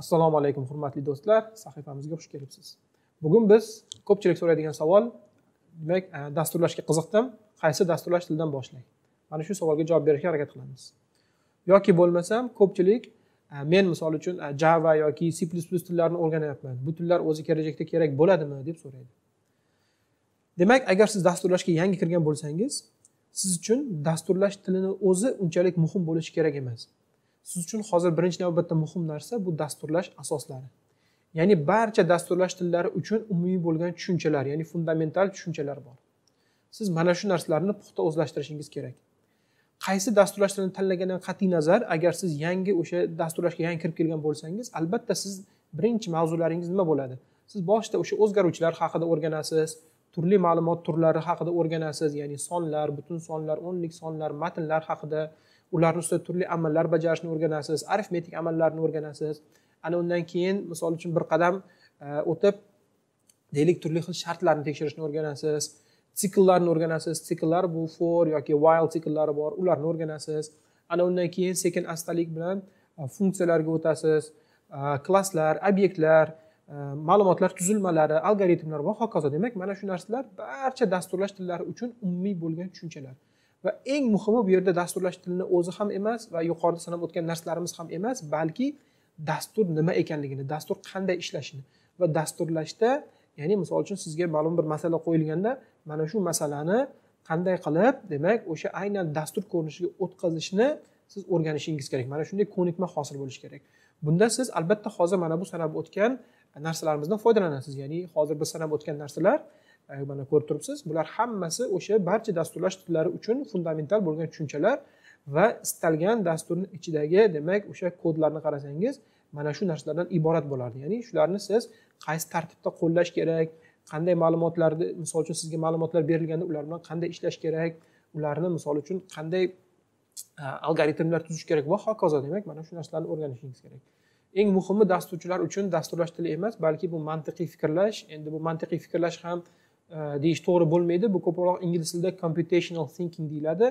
assalomu alaykum hurmatli do'stlar sahifamizga xush kelibsiz bugun biz ko'pchilik so'raydigan savol demak e, dasturlashga qiziqdim qaysi dasturlash tilidan boshlay mana shu savolga javob berishga harakat qilamiz yoki bo'lmasam ko'pchilik e, men misol uchun e, java yoki c tillarini o'rganyapman bu tillar o'zi kelajakda kerak bo'ladimi deb so'raydi demak agar siz dasturlashga yangi kirgan bo'lsangiz siz uchun dasturlash tilini o'zi unchalik muhim bo'lishi kerak emas siz uchun hozir birinchi navbatda muhim narsa bu dasturlash asoslari ya'ni barcha dasturlash tillari uchun umumiy bo'lgan tushunchalar ya'ni fundamental tushunchalar bor siz mana shu narsalarni puxta o'zlashtirishingiz kerak qaysi dasturlash tilini tanlagandan qat'iy nazar agar siz yangi o'sha dasturlashga yangi kirib kelgan bo'lsangiz albatta siz birinchi mavzularingiz nima bo'ladi siz boshida o'sha o'zgaruvchilar haqida o'rganasiz turli ma'lumot turlari haqida o'rganasiz ya'ni sonlar butun sonlar o'nlik sonlar matnlar haqida ularni ustida turli amallar bajarishni o'rganasiz arifmetik amallarni o'rganasiz ana undan keyin misol uchun bir qadam e, o'tib deylik turli xil shartlarni tekshirishni o'rganasiz sikllarni o'rganasiz sikllar bu for yoki while sikllari bor ularni o'rganasiz ana undan keyin sekin astalik bilan e, funksiyalarga o'tasiz e, klasslar obyektlar ma'lumotlar tuzilmalari algoritmlar va hokazo demak mana shu narsalar barcha dasturlash tillari uchun umumiy bo'lgan tushunchalar va eng muhimi bu yerda dasturlash tilini o'zi ham emas va yuqorida sanab o'tgan narsalarimiz ham emas balki dastur nima ekanligini dastur qanday ishlashini va dasturlashda ya'ni misol uchun sizga ma'lum bir masala qo'yilganda mana shu masalani qanday qilib demak o'sha aynan dastur ko'rinishiga o'tkazishni siz o'rganishingiz kerak mana shunday ko'nikma hosil bo'lishi kerak bunda siz albatta hozir mana bu sanab o'tgan narsalarimizdan foydalanasiz ya'ni hozir biz sanab o'tgan narsalar mana ko'rib turibsiz bular hammasi o'sha barcha dasturlash tillari uchun fundamental bo'lgan tushunchalar va istalgan dasturni ichidagi demak o'sha kodlarni qarasangiz mana shu narsalardan iborat bo'lardi ya'ni shularni siz qaysi tartibda qo'llash kerak qanday ma'lumotlarni misol uchun sizga ma'lumotlar berilganda ular bilan qanday ishlash kerak ularni misol uchun qanday algoritmlar tuzish kerak va hokazo demak mana shu narsalarni o'rganishingiz kerak eng muhimi dasturchilar uchun dasturlash tili emas balki bu mantiqiy fikrlash endi bu mantiqiy fikrlash ham Э, deyish to'g'ri bo'lmaydi bu ko'proq ingliz tilida computational thinking deyiladi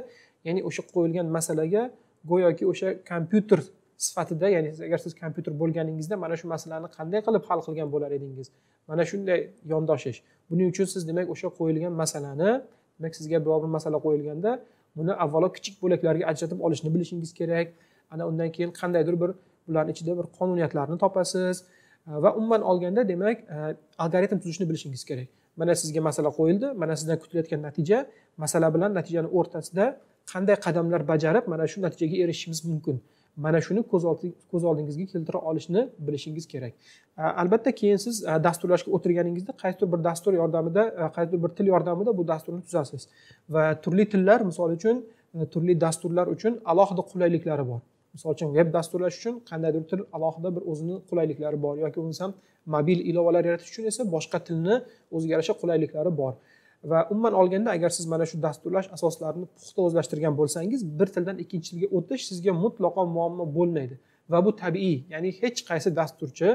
ya'ni o'sha qo'yilgan masalaga go'yoki o'sha kompyuter sifatida ya'ni agar siz kompyuter bo'lganingizda mana shu masalani qanday qilib hal qilgan bo'lar edingiz mana shunday yondoshish buning uchun siz demak o'sha qo'yilgan masalani demak sizga biror bir masala qo'yilganda buni avvalo kichik bo'laklarga ajratib olishni bilishingiz kerak ana undan keyin qandaydir bir ularni ichida bir qonuniyatlarni topasiz va umuman olganda demak e, algoritm tuzishni bilishingiz kerak mana sizga masala qo'yildi mana sizdan kutilayotgan natija masala bilan natijani o'rtasida qanday qadamlar bajarib mana shu natijaga erishishimiz mumkin mana shuni ko'z oldingizga keltira olishni bilishingiz kerak albatta keyin siz dasturlashga o'tirganingizda qaysidir bir dastur yordamida qaysidir bir til yordamida bu dasturni tuzasiz va turli tillar misol uchun turli dasturlar uchun alohida qulayliklari bor misol uchun veb dasturlash uchun qandaydir til alohida bir o'zini qulayliklari bor yoki bo'lmasam mobil ilovalar yaratish uchun esa boshqa tilni o'ziga yarasha qulayliklari bor va umuman olganda agar siz mana shu dasturlash asoslarini puxta o'zlashtirgan bo'lsangiz bir tildan ikkinchi tilga o'tish sizga mutlaqo muammo bo'lmaydi va bu tabiiy ya'ni hech qaysi dasturchi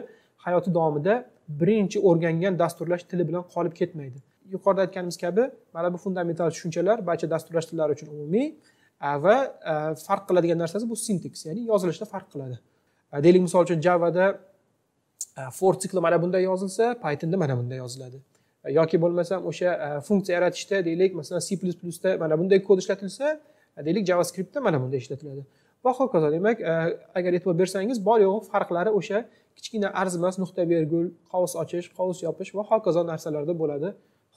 hayoti davomida birinchi o'rgangan dasturlash tili bilan qolib ketmaydi yuqorida aytganimiz kabi mana bu fundamental tushunchalar barcha dasturlash tillari uchun umumiy va e, farq qiladigan narsasi bu sintaks ya'ni yozilishda farq qiladi e, deylik misol uchun javada e, for sikli mana bunday yozilsa pythonda mana bunday yoziladi yoki bo'lmasam o'sha funksiya yaratishda deylik masalan c plus plusda mana bunday kod ishlatilsa deylik javascriptda mana bunday ishlatiladi va hokazo demak agar e'tibor bersangiz bor yo'g'i farqlari o'sha kichkina arzimas nuqta vergul qovus ochish qovus yopish va hokazo narsalarda bo'ladi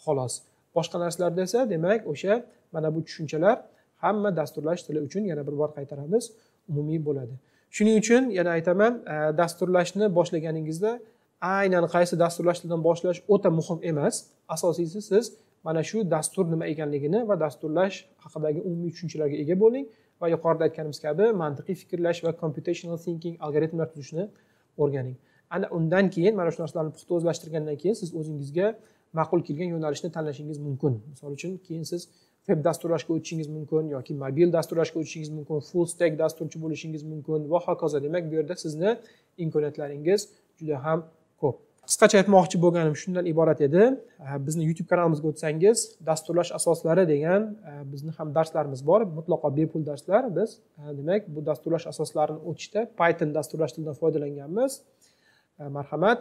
xolos boshqa narsalarda esa demak o'sha mana bu tushunchalar hamma dasturlash tili uchun yana bir bor qaytaramiz umumiy bo'ladi shuning uchun yana aytaman e, dasturlashni boshlaganingizda aynan qaysi dasturlash tilidan boshlash o'ta muhim emas asosiysi siz mana shu dastur nima ekanligini va dasturlash haqidagi umumiy tushunchalarga ega bo'ling va yuqorida aytganimiz kabi mantiqiy fikrlash va computational thinking algoritmlar tuzishni o'rganing ana undan keyin mana shu narsalarni puxta o'zlashtirgandan keyin siz o'zingizga ma'qul kelgan yo'nalishni tanlashingiz mumkin misol uchun keyin siz web dasturlashga o'tishingiz mumkin yoki mobil dasturlashga o'tishingiz mumkin full stack dasturchi bo'lishingiz mumkin va hokazo demak bu yerda sizni imkoniyatlaringiz juda ham ko'p qisqacha aytmoqchi bo'lganim shundan iborat edi bizni youtube kanalimizga o'tsangiz dasturlash asoslari degan bizni ham darslarimiz bor mutlaqo bepul darslar biz demak bu dasturlash asoslarini o'tishda python dasturlash tilidan foydalanganmiz marhamat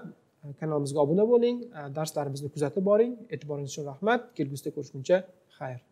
kanalimizga obuna bo'ling darslarimizni kuzatib boring e'tiboringiz uchun rahmat kelgusida ko'rishguncha xayr